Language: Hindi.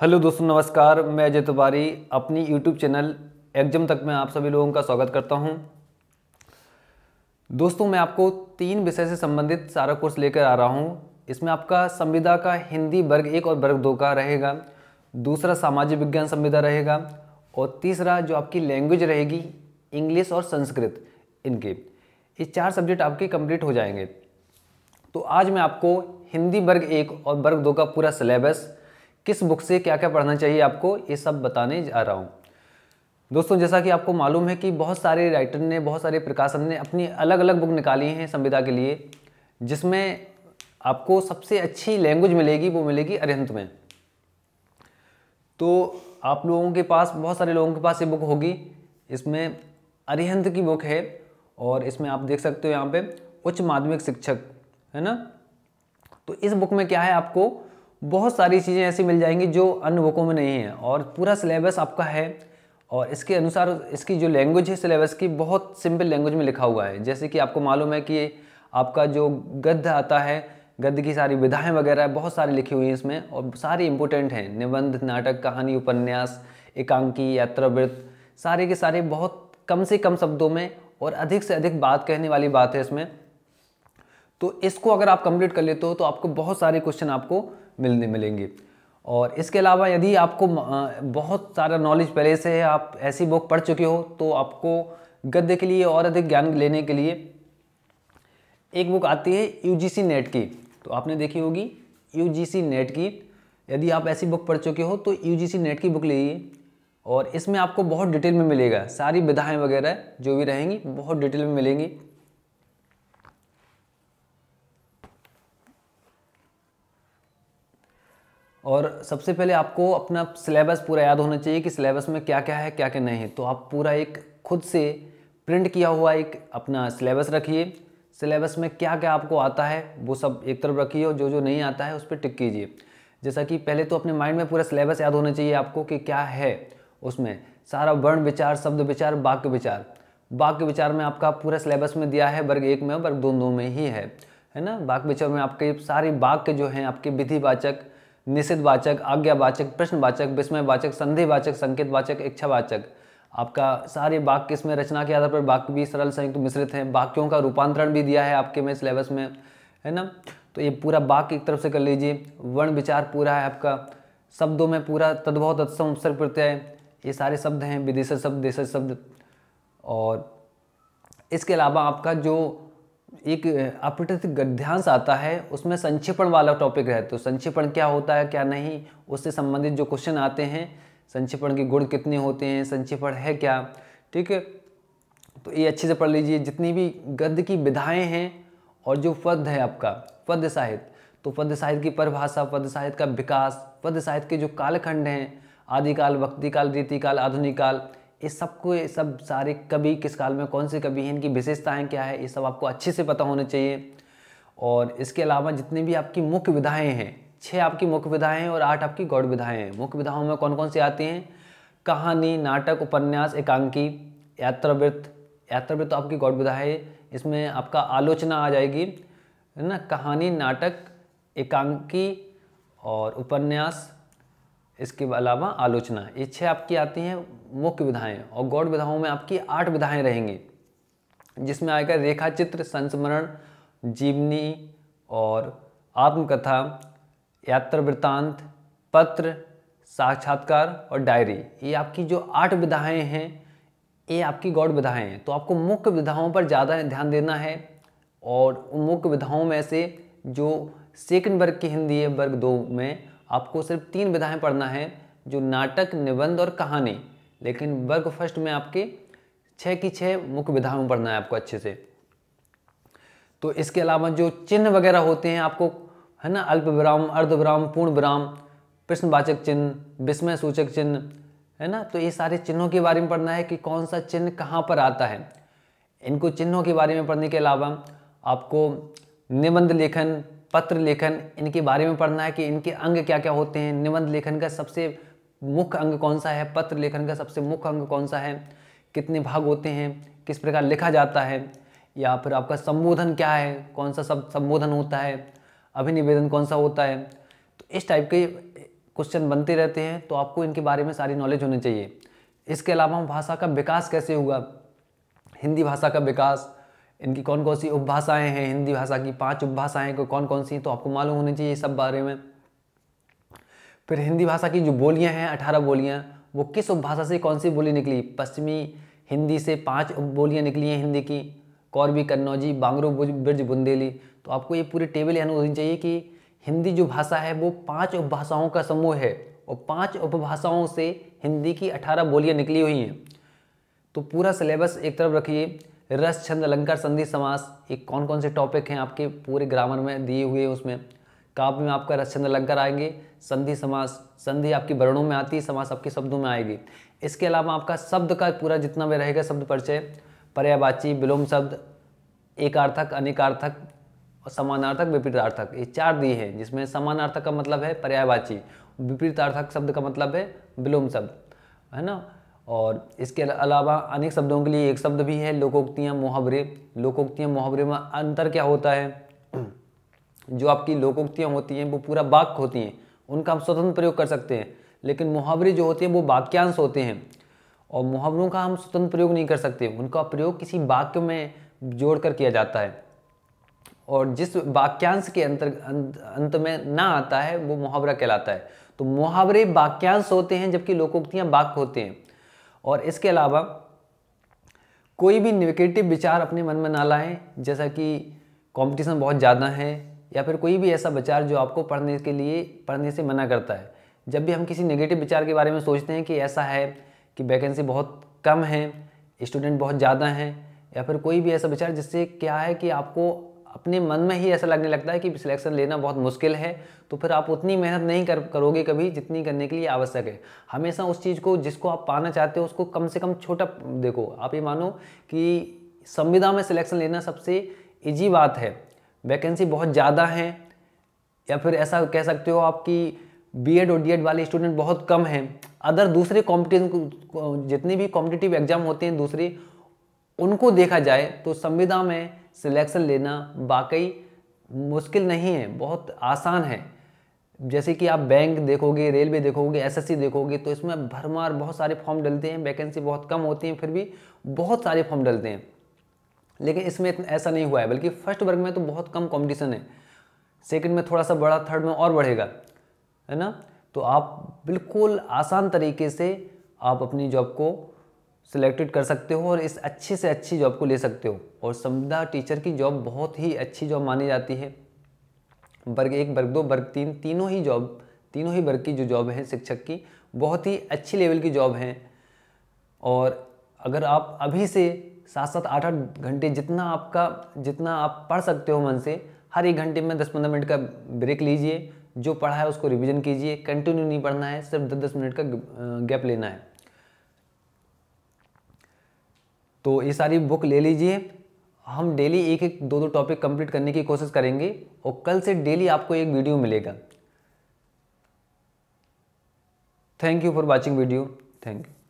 हेलो दोस्तों नमस्कार मैं अजय तिवारी अपनी यूट्यूब चैनल एग्जम तक में आप सभी लोगों का स्वागत करता हूं दोस्तों मैं आपको तीन विषय से संबंधित सारा कोर्स लेकर आ रहा हूं इसमें आपका संविदा का हिंदी वर्ग एक और वर्ग दो का रहेगा दूसरा सामाजिक विज्ञान संविदा रहेगा और तीसरा जो आपकी लैंग्वेज रहेगी इंग्लिश और संस्कृत इनके ये चार सब्जेक्ट आपके कंप्लीट हो जाएंगे तो आज मैं आपको हिंदी वर्ग एक और वर्ग दो का पूरा सिलेबस किस बुक से क्या क्या पढ़ना चाहिए आपको ये सब बताने जा रहा हूँ दोस्तों जैसा कि आपको मालूम है कि बहुत सारे राइटर ने बहुत सारे प्रकाशन ने अपनी अलग अलग बुक निकाली हैं संविदा के लिए जिसमें आपको सबसे अच्छी लैंग्वेज मिलेगी वो मिलेगी अरिहंत में तो आप लोगों के पास बहुत सारे लोगों के पास ये बुक होगी इसमें अरिहंत की बुक है और इसमें आप देख सकते हो यहाँ पे उच्च माध्यमिक शिक्षक है ना तो इस बुक में क्या है आपको बहुत सारी चीज़ें ऐसी मिल जाएंगी जो अन्य बुकों में नहीं है और पूरा सिलेबस आपका है और इसके अनुसार इसकी जो लैंग्वेज है सिलेबस की बहुत सिंपल लैंग्वेज में लिखा हुआ है जैसे कि आपको मालूम है कि आपका जो गद्य आता है गद्य की सारी विधाएं वगैरह बहुत सारी लिखी हुई हैं इसमें और सारी इंपोर्टेंट हैं निबंध नाटक कहानी उपन्यास एकांकी यात्रावृत्त सारे के सारे बहुत कम से कम शब्दों में और अधिक से अधिक बात कहने वाली बात है इसमें तो इसको अगर आप कंप्लीट कर लेते हो तो आपको बहुत सारे क्वेश्चन आपको मिलने मिलेंगे और इसके अलावा यदि आपको बहुत सारा नॉलेज पहले से है आप ऐसी बुक पढ़ चुके हो तो आपको गद्य के लिए और अधिक ज्ञान लेने के लिए एक बुक आती है यू नेट की तो आपने देखी होगी यू नेट की यदि आप ऐसी बुक पढ़ चुके हो तो यू नेट की बुक लीजिए और इसमें आपको बहुत डिटेल में मिलेगा सारी विधाएँ वगैरह जो भी रहेंगी बहुत डिटेल में मिलेंगी और सबसे पहले आपको अपना सिलेबस पूरा याद होना चाहिए कि सिलेबस में क्या क्या है क्या क्या नहीं है तो आप पूरा एक खुद से प्रिंट किया हुआ एक अपना सिलेबस रखिए सिलेबस में क्या क्या आपको आता है वो सब एक तरफ रखिए और जो जो नहीं आता है उस पर टिक कीजिए जैसा कि पहले तो अपने माइंड में पूरा सिलेबस याद होना चाहिए आपको कि क्या है उसमें सारा वर्ण विचार शब्द विचार वाक्य विचार वाक्य विचार में आपका पूरा सिलेबस में दिया है वर्ग एक में वर्ग दोनों में ही है है ना वाक्य विचार में आपके सारे वाक्य जो हैं आपके विधिवाचक निषेधवाचक आज्ञावाचक प्रश्नवाचक विस्मयवाचक संधिवाचक संकेतवाचक इच्छावाचक आपका सारे वाक्य इसमें रचना के आधार पर वाक्य भी सरल संयुक्त मिश्रित हैं वाक्यों का रूपांतरण भी दिया है आपके में सिलेबस में है ना तो ये पूरा वाक्य एक तरफ से कर लीजिए वर्ण विचार पूरा है आपका शब्दों में पूरा तद्भव तत्सम उत्सर्ग प्रत्यय ये सारे शब्द हैं विदेश शब्द देश शब्द और इसके अलावा आपका जो एक अपठित गद्यांश आता है उसमें संक्षेपण वाला टॉपिक है तो संक्षेपण क्या होता है क्या नहीं उससे संबंधित जो क्वेश्चन आते हैं संक्षेपण के गुण कितने होते हैं संक्षेपण है क्या ठीक है तो ये अच्छे से पढ़ लीजिए जितनी भी गद्य की विधाएँ हैं और जो पद है आपका पद्य साहित्य तो पद्य साहित्य की परिभाषा पद्य साहित्य का विकास पद्य साहित्य के जो कालखंड हैं आदिकाल भक्तिकाल रीतिकाल आधुनिक काल ये सबको ये सब सारे कवि किस काल में कौन से कवि हैं इनकी विशेषताएं क्या है ये सब आपको अच्छे से पता होने चाहिए और इसके अलावा जितनी भी आपकी मुख्य विधाएँ हैं छः आपकी मुख्य विधाएँ हैं और आठ आपकी गौड़ विधाएँ हैं मुख्य विधाओं में कौन कौन सी आती हैं कहानी नाटक उपन्यास एकांकी यात्रावृत्त यात्रावृत्त तो आपकी गौड़ विधा है इसमें आपका आलोचना आ जाएगी है ना कहानी नाटक एकांकी और उपन्यास इसके अलावा आलोचना ये छः आपकी आती हैं मुख्य विधाएँ और गौड़ विधाओं में आपकी आठ विधाएँ रहेंगी जिसमें आएगा रेखा चित्र संस्मरण जीवनी और आत्मकथा यात्रा वृत्तांत पत्र साक्षात्कार और डायरी ये आपकी जो आठ विधाएँ हैं ये आपकी गौड़ विधाएँ हैं तो आपको मुख्य विधाओं पर ज़्यादा ध्यान देना है और मुख्य विधाओं में से जो सेकंड वर्ग की हिंदी है वर्ग दो में आपको सिर्फ तीन विधाएं पढ़ना है जो नाटक निबंध और कहानी लेकिन वर्ग फर्स्ट में आपके छः की छः मुख्य विधाओं पढ़ना है आपको अच्छे से तो इसके अलावा जो चिन्ह वगैरह होते हैं आपको है ना अल्प विराम अर्ध विराम पूर्ण विराम प्रश्नवाचक चिन्ह विस्मय सूचक चिन्ह है ना तो ये सारे चिन्हों के बारे में पढ़ना है कि कौन सा चिन्ह कहाँ पर आता है इनको चिन्हों के बारे में पढ़ने के अलावा आपको निबंध लेखन पत्र लेखन इनके बारे में पढ़ना है कि इनके अंग क्या क्या होते हैं निबंध लेखन का सबसे मुख्य अंग कौन सा है पत्र लेखन का सबसे मुख्य अंग कौन सा है कितने भाग होते हैं किस प्रकार लिखा जाता है या फिर आपका संबोधन क्या है कौन सा सब संबोधन होता है अभिनिवेदन कौन सा होता है तो इस टाइप के क्वेश्चन बनते रहते हैं तो आपको इनके बारे में सारी नॉलेज होनी चाहिए इसके अलावा भाषा का विकास कैसे हुआ हिंदी भाषा का विकास इनकी कौन कौन सी उपभाषाएँ हैं हिंदी भाषा की पाँच उपभाषाएँ कौन कौन सी तो आपको मालूम होनी चाहिए सब बारे में फिर हिंदी भाषा की जो बोलियाँ हैं अठारह बोलियाँ वो किस उपभाषा से कौन सी बोली निकली पश्चिमी हिंदी से पाँच बोलियाँ निकली हैं हिंदी की कौरवी कन्नौजी बांगरो ब्रज बुंदेली तो आपको ये पूरी टेबल यानी होनी चाहिए कि हिंदी जो भाषा है वो पाँच उपभाषाओं का समूह है और पाँच उपभाषाओं से हिंदी की अठारह बोलियाँ निकली हुई हैं तो पूरा सिलेबस एक तरफ रखिए रस छंद अलंकार संधि समास ये कौन कौन से टॉपिक हैं आपके पूरे ग्रामर में दिए हुए उसमें काव्य में आपका रस छंद अलंकार आएंगे संधि समास संधि आपकी वर्णों में आती है समास आपके शब्दों में आएगी इसके अलावा आपका शब्द का पूरा जितना भी रहेगा शब्द परिचय पर्यावाची विलोम शब्द एकार्थक अनेकार्थक और समानार्थक विपरीतार्थक ये चार दिए हैं जिसमें समानार्थक का मतलब है पर्यायवाची विपरीतार्थक शब्द का मतलब है विलोम शब्द है ना और इसके अलावा अनेक शब्दों के लिए एक शब्द भी है लोकोक्तियाँ मुहावरे लोकोक्तियाँ मुहावरे में अंतर क्या होता है जो आपकी लोकोक्तियाँ होती हैं वो पूरा वाक्य होती हैं उनका हम स्वतंत्र प्रयोग कर सकते हैं लेकिन मुहावरे जो होते हैं वो वाक्यांश होते हैं और मुहावरों का हम स्वतंत्र प्रयोग नहीं कर सकते उनका प्रयोग किसी वाक्य में जोड़ कर किया जाता है और जिस वाक्यांश के अंतर अंत में ना आता है वो मुहावरा कहलाता है तो मुहावरे वाक्यांश होते हैं जबकि लोकोक्तियाँ वाक्य होते हैं और इसके अलावा कोई भी निगेटिव विचार अपने मन में ना लाएं जैसा कि कंपटीशन बहुत ज़्यादा है या फिर कोई भी ऐसा विचार जो आपको पढ़ने के लिए पढ़ने से मना करता है जब भी हम किसी नेगेटिव विचार के बारे में सोचते हैं कि ऐसा है कि वैकेंसी बहुत कम है स्टूडेंट बहुत ज़्यादा हैं या फिर कोई भी ऐसा विचार जिससे क्या है कि आपको अपने मन में ही ऐसा लगने लगता है कि सिलेक्शन लेना बहुत मुश्किल है तो फिर आप उतनी मेहनत नहीं कर करोगे कभी जितनी करने के लिए आवश्यक है हमेशा उस चीज़ को जिसको आप पाना चाहते हो उसको कम से कम छोटा देखो आप ये मानो कि संविदा में सिलेक्शन लेना सबसे ईजी बात है वैकेंसी बहुत ज़्यादा है या फिर ऐसा कह सकते हो आपकी बी एड और डी एड वाले स्टूडेंट बहुत कम हैं अदर दूसरे कॉम्पिटिशन जितने भी कॉम्पिटिटिव एग्जाम होते हैं दूसरे उनको देखा जाए तो संविदा में सिलेक्शन लेना वाकई मुश्किल नहीं है बहुत आसान है जैसे कि आप बैंक देखोगे रेलवे देखोगे एसएससी देखोगे तो इसमें भरमार बहुत सारे फॉर्म डलते हैं वैकेंसी बहुत कम होती हैं फिर भी बहुत सारे फॉर्म डलते हैं लेकिन इसमें ऐसा नहीं हुआ है बल्कि फर्स्ट वर्ग में तो बहुत कम कॉम्पिटिशन है सेकेंड में थोड़ा सा बढ़ा थर्ड में और बढ़ेगा है ना तो आप बिल्कुल आसान तरीके से आप अपनी जॉब को सिलेक्टेड कर सकते हो और इस अच्छे से अच्छी जॉब को ले सकते हो और संविदा टीचर की जॉब बहुत ही अच्छी जॉब मानी जाती है वर्ग एक वर्ग दो वर्ग तीन तीनों ही जॉब तीनों ही वर्ग की जो जॉब है शिक्षक की बहुत ही अच्छी लेवल की जॉब है और अगर आप अभी से सात सात आठ आठ घंटे जितना आपका जितना आप पढ़ सकते हो मन से हर एक घंटे में दस पंद्रह मिनट का ब्रेक लीजिए जो पढ़ा है उसको रिवीजन कीजिए कंटिन्यू नहीं पढ़ना है सिर्फ दस दस मिनट का गैप लेना है तो ये सारी बुक ले लीजिए हम डेली एक एक दो दो टॉपिक कंप्लीट करने की कोशिश करेंगे और कल से डेली आपको एक वीडियो मिलेगा thank you for watching video thank you